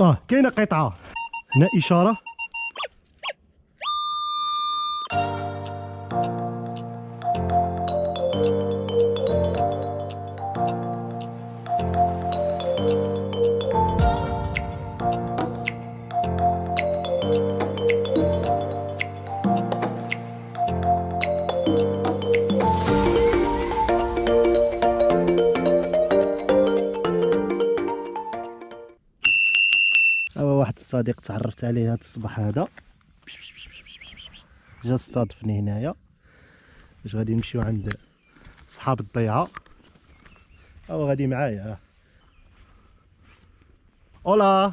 اه كاينه قطعه هنا اشاره صديق تعرفت عليه هذا الصباح هذا جا صادفني هنايا باش غادي نمشيو عند صحاب الضيعه او غادي معايا اولا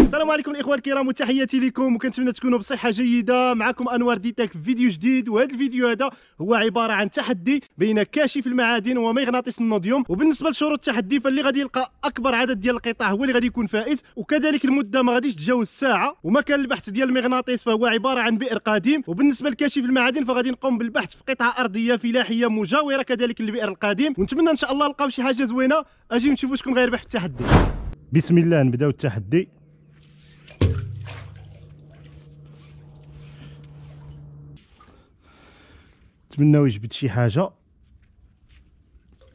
السلام عليكم الاخوان الكرام وتحياتي لكم وكنتمنى تكونوا بصحه جيده معكم انوار ديتك في فيديو جديد وهذا الفيديو هذا هو عباره عن تحدي بين كاشف المعادن ومغناطيس النوديوم وبالنسبه لشروط التحدي فاللي غادي يلقى اكبر عدد ديال القطع هو اللي غادي يكون فائز وكذلك المده ما غاديش تجاوز ساعه ومكان البحث ديال المغناطيس فهو عباره عن بئر قديم وبالنسبه لكاشف المعادن فغادي نقوم بالبحث في قطعه ارضيه فلاحيه مجاوره كذلك للبئر القديم ونتمنى ان شاء الله نلقاو شي حاجه زوينه اجي نشوفوا شكون غيربح التحدي بسم الله نبداو التحدي نتمنى يجبد شي حاجه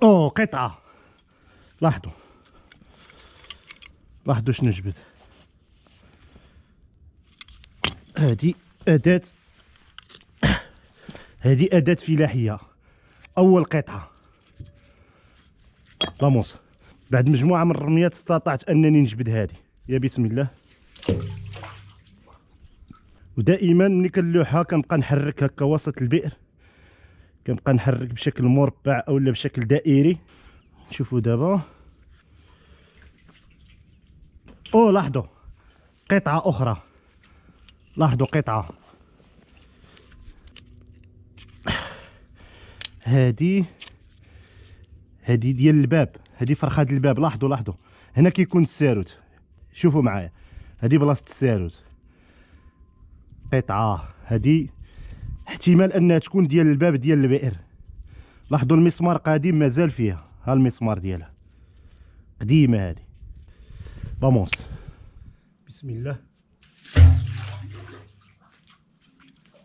او قطعه لاحظوا لاحظوا شنو جبد هذه اداه هذه اداه فلاحيه اول قطعه لاموس بعد مجموعه من الرميات استطعت انني نجبد هذه يا بسم الله ودائما ملي كنلوحها كنبقى نحرك هكا وسط البئر كنبقى نحرك بشكل مربع اولا بشكل دائري شوفوا دابا او لاحظوا قطعه اخرى لاحظوا قطعه هادي هادي ديال الباب هادي فرخه الباب لاحظوا لاحظوا هنا كيكون الساروت شوفوا معايا هادي بلاصه الساروت قطعه هادي احتمال انها تكون ديال الباب ديال البئر لاحظوا المسمار قديم مازال فيها ها المسمار ديالها قديمه هذه بامونس بسم الله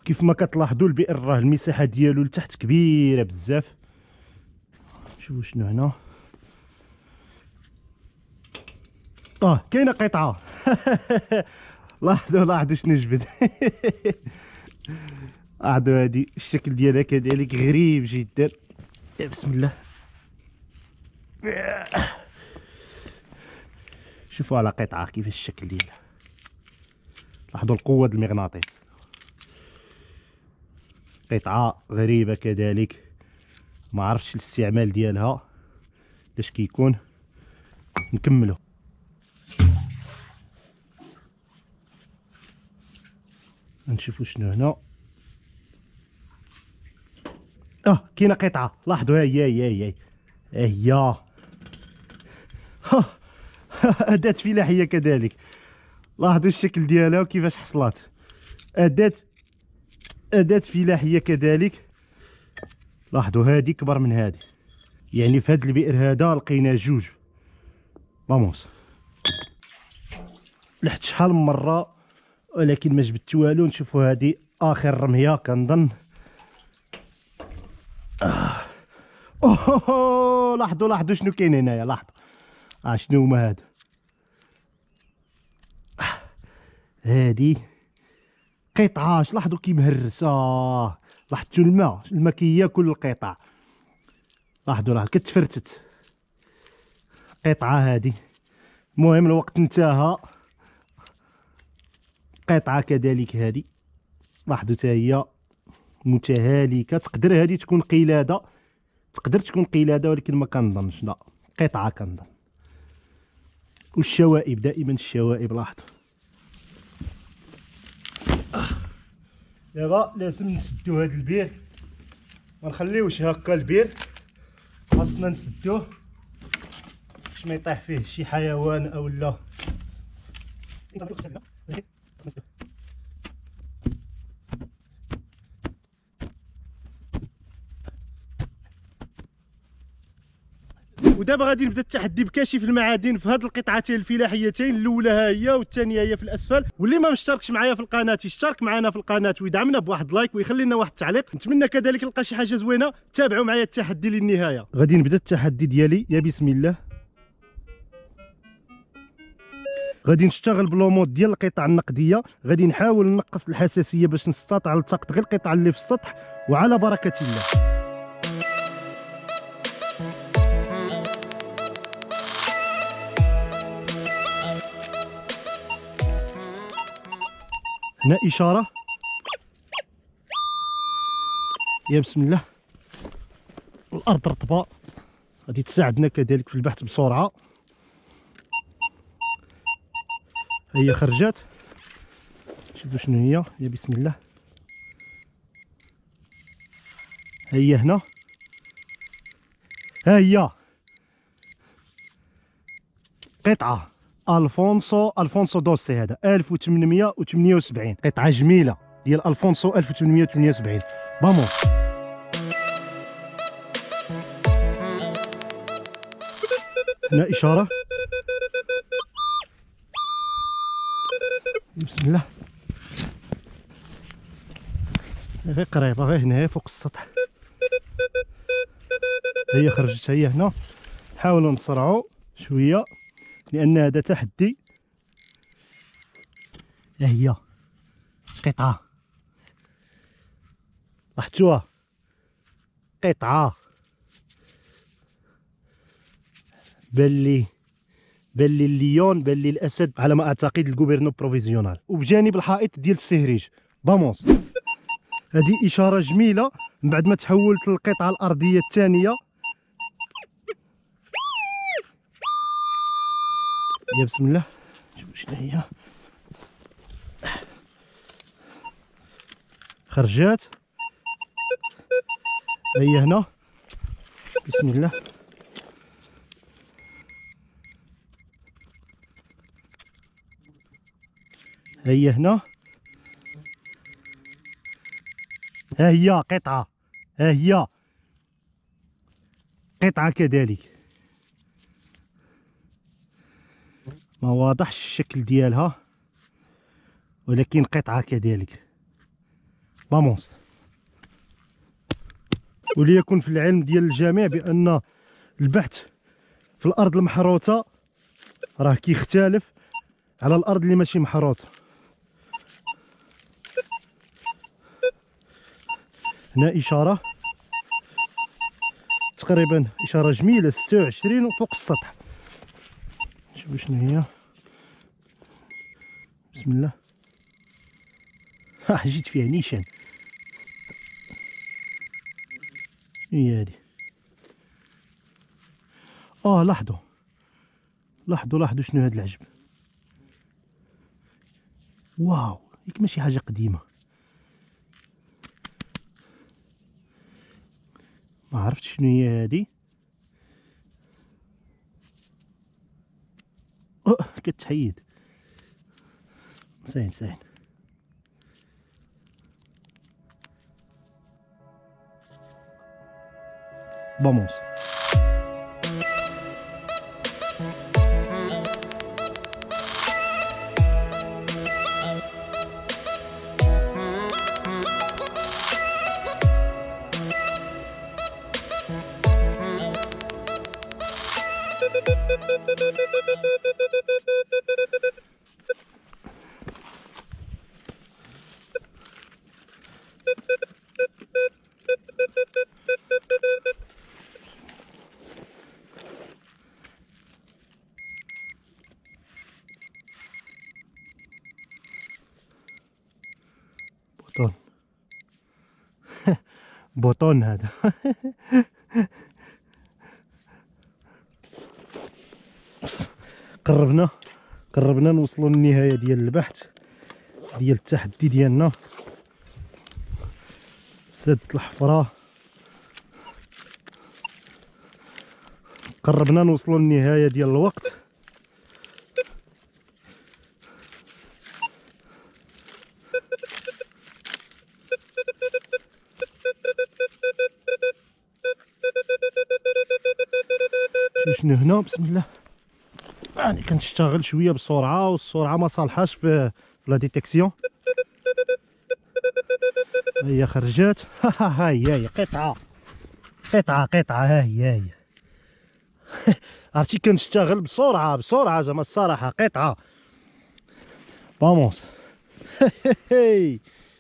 كيف ما كتلاحظوا البئر راه المساحه ديالو لتحت كبيره بزاف شوفوا شنو هنا اه كاينه قطعه لاحظوا لاحظوا شنو جبد اعضو هادي الشكل ديالها كذلك غريب جدا بسم الله شوفوا على قطعه كيف الشكل ديالها لاحظوا القوه ديال المغناطيس قطعه غريبه كذلك ما عرفتش الاستعمال ديالها باش كيكون نكملو نشوفوا شنو هنا اه كاينه قطعه لاحظوا هي هي هي هي اداه فلاحيه كذلك لاحظوا الشكل ديالها وكيفاش حصلات اداه اداه فلاحيه كذلك لاحظوا هذه كبر من هذه يعني في هذا البئر هذا لقينا جوج فاموس لحت شحال من مره ولكن ما جبدت والو نشوفوا هذه اخر رميه كنظن اوه لاحظوا لاحظوا شنو كاين هنايا لاحظوا اه شنو هما هاد هادي قطعه لاحظوا كي مهرسه لاحظتوا الماء الماء كياكل القطع لاحظوا راه كتفرتت قطعه هادي المهم الوقت انتهى قطعه كذلك هادي لاحظوا حتى هي متهالكه تقدر هادي تكون قلاده تقدر تكون قلاده ولكن ما كنظنش لا قطعه كنظن والشوائب دائما الشوائب لاحظوا دابا لازم نسدو هاد البير ما نخليوش هكا البير خاصنا نسدوه باش ما يطيح فيه شي حيوان اولا ودابا غادي نبدا التحدي بكاشف المعادن في هاد القطعتين الفلاحيتين الاولى ها هي والثانيه هي في الاسفل واللي ما مشتركش معايا في القناه يشترك معنا في القناه ويدعمنا بواحد لايك ويخلي لنا واحد التعليق نتمنى كذلك نلقى شي حاجه زوينه تابعوا معايا التحدي للنهايه غادي نبدا التحدي ديالي يا بسم الله غادي نشتغل بلومود ديال القطع النقديه غادي نحاول نقص الحساسيه باش نستطع التقط غير القطع اللي في السطح وعلى بركه الله هنا إشارة يا بسم الله الأرض رطبة غادي تساعدنا كذلك في البحث بسرعة هي خرجات شوفوا شنو هي يا بسم الله هي هنا ها هي قطعه الفونسو الفونسو دوسي هذا 1878 قطعه جميله ديال الفونسو 1878 بامون هنا اشاره بسم الله غير قريبه غير هنا فوق السطح هي خرجت هي هنا نحاولوا نسرعوا شويه لان هذا تحدي ها هي قطعه لاحظتوها قطعه بان بان لي الليون بان لي الاسد على ما اعتقد الكوبيرنو بروفيزيونال وبجانب الحائط ديال السهريج بامونس هذه اشاره جميله من بعد ما تحولت للقطعه الارضيه الثانيه يا بسم الله شوف شنو هي خرجات هي هنا بسم الله هي هنا ها هي قطعه ها هي قطعه كذلك ما واضحش الشكل ديالها ولكن قطعه كذلك بامونس وليكن في العلم ديال الجميع بان البحث في الارض المحروته راه كيختلف على الارض اللي ماشي محروته هنا اشاره تقريبا اشاره جميله 26 وفوق السطح شوفوا شنو هي بسم الله ها جيت فيها نيشان هي إيه هادي اه لاحظوا لاحظوا لاحظوا شنو هاد العجب واو هيك ماشي حاجه قديمه ما عرفت شنو هي هادي Oh, get tired. saying, saying. Vamos. بوطون هذا قربنا قربنا نوصلوا للنهايه ديال البحث ديال التحدي ديالنا سد الحفره قربنا نوصلوا للنهايه ديال الوقت باش هنا بسم الله يعني كنشتغل شويه بسرعه والسرعه ما صالحاش في لا ديتيكسيون هي خرجات ها هي هي قطعه قطعه قطعه ها هي هي عرفتي كنشتغل بسرعه بسرعه زعما الصراحه قطعه بامونس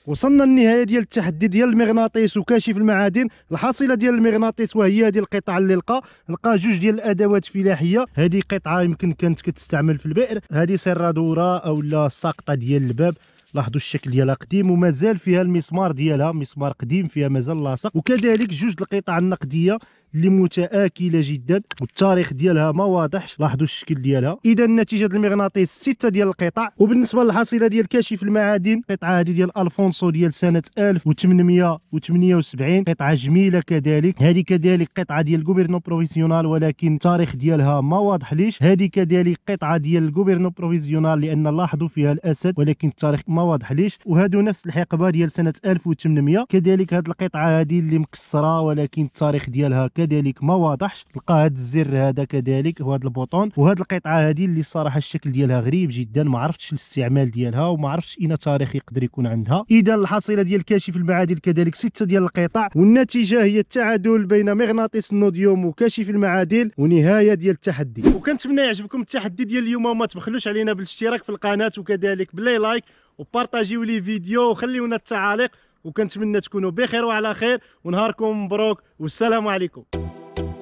وصلنا للنهايه ديال التحدي ديال المغناطيس وكاشف المعادن الحاصله ديال المغناطيس وهي هذه القطعه اللي لقى لقى جوج ديال الادوات فلاحية هذه قطعه يمكن كانت كتستعمل في البئر هذه سرادوره اولا ساقطه ديال الباب لاحظوا الشكل ديالها قديم ومازال فيها المسمار ديالها مسمار قديم فيها مازال لاصق وكذلك جوج القطع النقديه اللي متآكله جدا والتاريخ ديالها ما واضحش لاحظوا الشكل ديالها اذا نتيجه المغناطيس سته ديال القطع وبالنسبه للحصيله ديال كاشف المعادن القطعه هذه ديال الفونسو ديال سنه 1878 قطعه جميله كذلك هذه كذلك قطعه ديال الكوبيرنو بروفيسيونال ولكن التاريخ ديالها ما واضح ليش هذه كذلك قطعه ديال الكوبيرنو بروفيسيونال لان لاحظوا فيها الاسد ولكن التاريخ ما واضح ليش وهادو نفس الحقبه ديال سنه 1800 كذلك هذه القطعه هذه اللي مكسره ولكن التاريخ ديالها كذلك كذلك ما واضحش لقى هذا الزر هذا كذلك وهذا البوطون وهذه القطعه هذه اللي الصراحه الشكل ديالها غريب جدا ما عرفتش الاستعمال ديالها وما عرفتش اين تاريخ يقدر يكون عندها اذا الحصيله ديال كاشف المعادن كذلك سته ديال القطع والنتيجه هي التعادل بين مغناطيس النوديوم وكاشف المعادن ونهايه ديال التحدي وكنتمنى يعجبكم التحدي ديال اليوم وما تبخلوش علينا بالاشتراك في القناه وكذلك باللايك لايك وبارطاجيو لي فيديو وخليونا التعاليق وكنتمنى تكونوا بخير وعلى خير ونهاركم مبروك والسلام عليكم